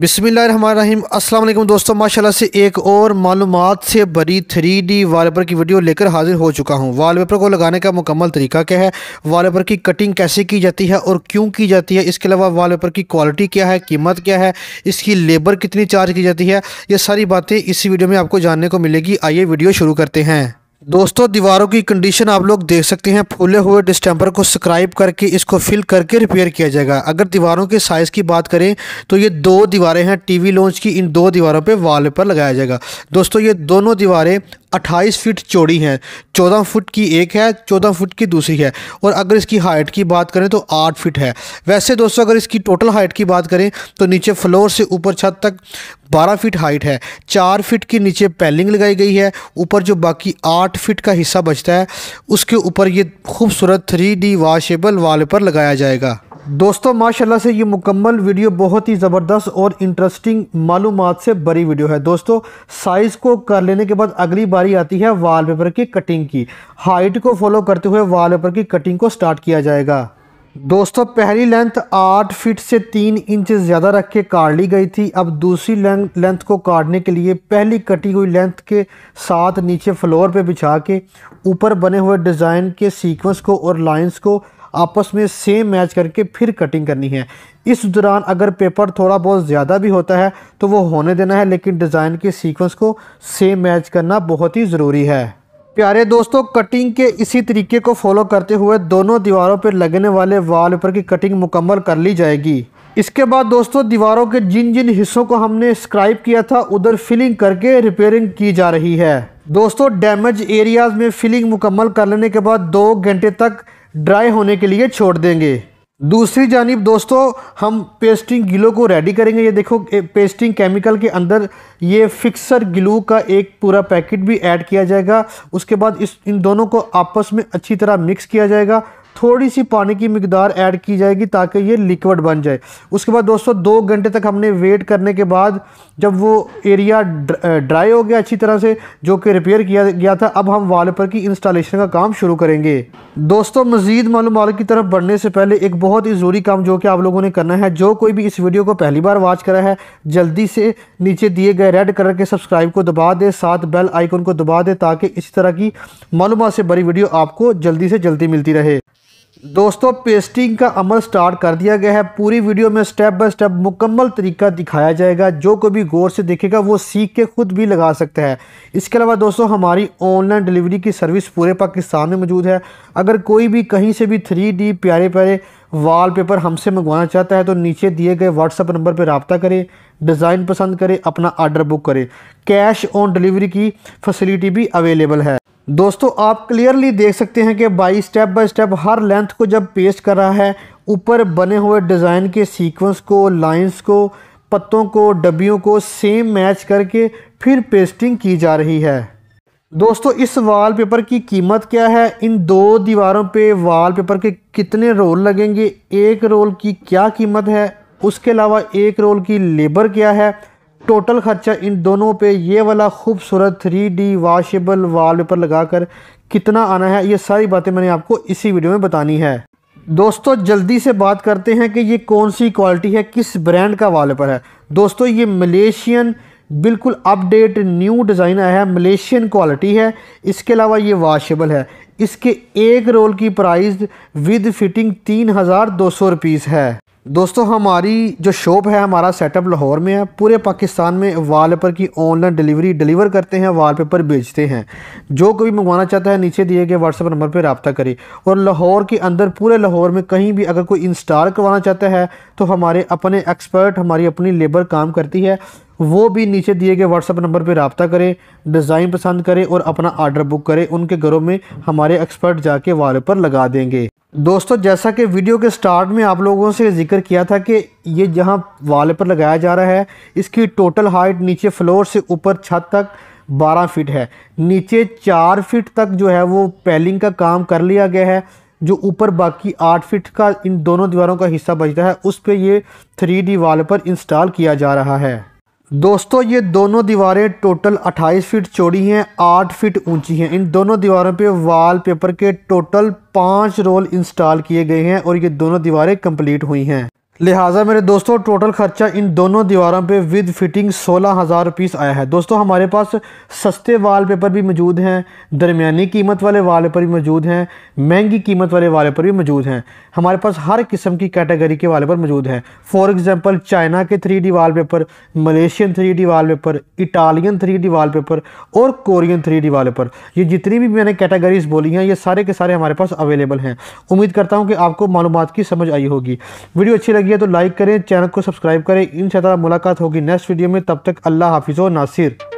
बिसमीम अल्लाम दोस्तों माशाल्लाह से एक और मालूम से भरी थ्री डी पेपर की वीडियो लेकर हाजिर हो चुका हूँ पेपर को लगाने का मुकम्मल तरीका क्या है पेपर की कटिंग कैसे की जाती है और क्यों की जाती है इसके अलावा पेपर की क्वालिटी क्या है कीमत क्या है इसकी लेबर कितनी चार्ज की जाती है ये सारी बातें इसी वीडियो में आपको जानने को मिलेगी आइए वीडियो शुरू करते हैं दोस्तों दीवारों की कंडीशन आप लोग देख सकते हैं फूले हुए डिस्टेंपर को स्क्राइब करके इसको फिल करके रिपेयर किया जाएगा अगर दीवारों के साइज़ की बात करें तो ये दो दीवारें हैं टीवी लॉन्च की इन दो दीवारों पे वॉल पर लगाया जाएगा दोस्तों ये दोनों दीवारें अट्ठाईस फीट चौड़ी हैं चौदह फुट की एक है चौदह फुट की दूसरी है और अगर इसकी हाइट की बात करें तो आठ फीट है वैसे दोस्तों अगर इसकी टोटल हाइट की बात करें तो नीचे फ्लोर से ऊपर छत तक बारह फीट हाइट है चार फीट के नीचे पैलिंग लगाई गई है ऊपर जो बाकी आठ फीट का हिस्सा बचता है उसके ऊपर ये खूबसूरत थ्री डी वाशेबल वाल पर लगाया जाएगा दोस्तों माशाल्लाह से ये मुकम्मल वीडियो बहुत ही ज़बरदस्त और इंटरेस्टिंग मालूम से बड़ी वीडियो है दोस्तों साइज़ को कर लेने के बाद अगली बारी आती है वॉलपेपर की कटिंग की हाइट को फॉलो करते हुए वॉलपेपर की कटिंग को स्टार्ट किया जाएगा दोस्तों पहली लेंथ आठ फीट से तीन इंच ज़्यादा रख के काट ली गई थी अब दूसरी लेंथ को काटने के लिए पहली कटी हुई लेंथ के साथ नीचे फ्लोर पर बिछा के ऊपर बने हुए डिज़ाइन के सीक्वेंस को और लाइंस को आपस में सेम मैच करके फिर कटिंग करनी है इस दौरान अगर पेपर थोड़ा बहुत ज़्यादा भी होता है तो वो होने देना है लेकिन डिज़ाइन के सीक्वेंस को सेम मैच करना बहुत ही ज़रूरी है प्यारे दोस्तों कटिंग के इसी तरीके को फॉलो करते हुए दोनों दीवारों पर लगने वाले वॉलपेपर की कटिंग मुकम्मल कर ली जाएगी इसके बाद दोस्तों दीवारों के जिन जिन हिस्सों को हमने स्क्राइब किया था उधर फिलिंग करके रिपेयरिंग की जा रही है दोस्तों डैमेज एरियाज में फिलिंग मुकम्मल कर लेने के बाद दो घंटे तक ड्राई होने के लिए छोड़ देंगे दूसरी जानब दोस्तों हम पेस्टिंग गिलो को रेडी करेंगे ये देखो पेस्टिंग केमिकल के अंदर ये फिक्सर गिलू का एक पूरा पैकेट भी ऐड किया जाएगा उसके बाद इस इन दोनों को आपस में अच्छी तरह मिक्स किया जाएगा थोड़ी सी पानी की मकदार ऐड की जाएगी ताकि ये लिक्विड बन जाए उसके बाद दोस्तों दो घंटे तक हमने वेट करने के बाद जब वो एरिया ड्राई हो गया अच्छी तरह से जो कि रिपेयर किया गया था अब हम पर की इंस्टॉलेशन का काम शुरू करेंगे दोस्तों मज़ीद मालूम की तरफ बढ़ने से पहले एक बहुत ही ज़रूरी काम जो कि आप लोगों ने करना है जो कोई भी इस वीडियो को पहली बार वॉच करा है जल्दी से नीचे दिए गए रेड कलर के सब्सक्राइब को दबा दे साथ बेल आइकन को दबा दे ताकि इस तरह की मालूम से बड़ी वीडियो आपको जल्दी से जल्दी मिलती रहे दोस्तों पेस्टिंग का अमल स्टार्ट कर दिया गया है पूरी वीडियो में स्टेप बाय स्टेप मुकम्मल तरीका दिखाया जाएगा जो कोई भी गौर से देखेगा वो सीख के खुद भी लगा सकता है इसके अलावा दोस्तों हमारी ऑनलाइन डिलीवरी की सर्विस पूरे पाकिस्तान में मौजूद है अगर कोई भी कहीं से भी थ्री प्यारे प्यारे पेपर हमसे मंगवाना चाहता है तो नीचे दिए गए व्हाट्सअप नंबर पर रबता करें डिज़ाइन पसंद करें अपना आर्डर बुक करें कैश ऑन डिलीवरी की फैसिलिटी भी अवेलेबल है दोस्तों आप क्लियरली देख सकते हैं कि बाई स्टेप बाय स्टेप हर लेंथ को जब पेस्ट कर रहा है ऊपर बने हुए डिज़ाइन के सीक्वेंस को लाइंस को पत्तों को डब्बियों को सेम मैच करके फिर पेस्टिंग की जा रही है दोस्तों इस वॉलपेपर की कीमत क्या है इन दो दीवारों पे वॉलपेपर के कितने रोल लगेंगे एक रोल की क्या कीमत है उसके अलावा एक रोल की लेबर क्या है टोटल ख़र्चा इन दोनों पे ये वाला खूबसूरत three D washable wall paper लगा कर कितना आना है ये सारी बातें मैंने आपको इसी वीडियो में बतानी है दोस्तों जल्दी से बात करते हैं कि ये कौन सी क्वालिटी है किस ब्रांड का वाल पेपर है दोस्तों ये मलेशियन बिल्कुल अपडेट न्यू डिज़ाइन आया है मलेशियन क्वालिटी है इसके अलावा ये वाशेबल है इसके एक रोल की प्राइस विद फिटिंग तीन हज़ार दो सौ रुपीस है दोस्तों हमारी जो शॉप है हमारा सेटअप लाहौर में है पूरे पाकिस्तान में वालपेपर की ऑनलाइन डिलीवरी डिलीवर करते हैं पेपर बेचते हैं जो कोई मंगवाना चाहता है नीचे दिए गए व्हाट्सएप नंबर पर रबता करें और लाहौर के अंदर पूरे लाहौर में कहीं भी अगर कोई इंस्टॉल करवाना चाहता है तो हमारे अपने एक्सपर्ट हमारी अपनी लेबर काम करती है वो भी नीचे दिए गए व्हाट्सअप नंबर पर रबता करें डिज़ाइन पसंद करें और अपना आर्डर बुक करें उनके घरों में हमारे एक्सपर्ट जाके वाले पर लगा देंगे दोस्तों जैसा कि वीडियो के स्टार्ट में आप लोगों से जिक्र किया था कि ये जहाँ वाल पर लगाया जा रहा है इसकी टोटल हाइट नीचे फ्लोर से ऊपर छत तक 12 फीट है नीचे 4 फीट तक जो है वो पैलिंग का काम कर लिया गया है जो ऊपर बाकी 8 फीट का इन दोनों दीवारों का हिस्सा बचता है उस पर ये थ्री वाल पर इंस्टॉल किया जा रहा है दोस्तों ये दोनों दीवारें टोटल 28 फीट चौड़ी हैं 8 फीट ऊंची हैं इन दोनों दीवारों पे वॉलपेपर पेपर के टोटल पाँच रोल इंस्टॉल किए गए हैं और ये दोनों दीवारें कंप्लीट हुई हैं लिहाजा मेरे दोस्तों टोटल खर्चा इन दोनों दीवारों पे विद फिटिंग सोलह हज़ार पीस आया है दोस्तों हमारे पास सस्ते पेपर भी मौजूद हैं दरमियानी कीमत वाले वालपेपर भी मौजूद हैं महंगी कीमत वाले वालपेपर भी मौजूद हैं हमारे पास हर किस्म की कैटेगरी के पर मौजूद हैं फॉर एग्ज़ाम्पल चाइना के three D paper Malaysian three D paper Italian three D paper और कोरियन थ्री डी पेपर ये जितनी भी मैंने कैटेगरीज बोली हैं ये सारे के सारे हमारे पास अवेलेबल हैं उम्मीद करता हूँ कि आपको मालूम की समझ आई होगी वीडियो अच्छी लगी है तो लाइक करें चैनल को सब्सक्राइब करें इन मुलाकात होगी नेक्स्ट वीडियो में तब तक अल्लाह हाफिजो नासिर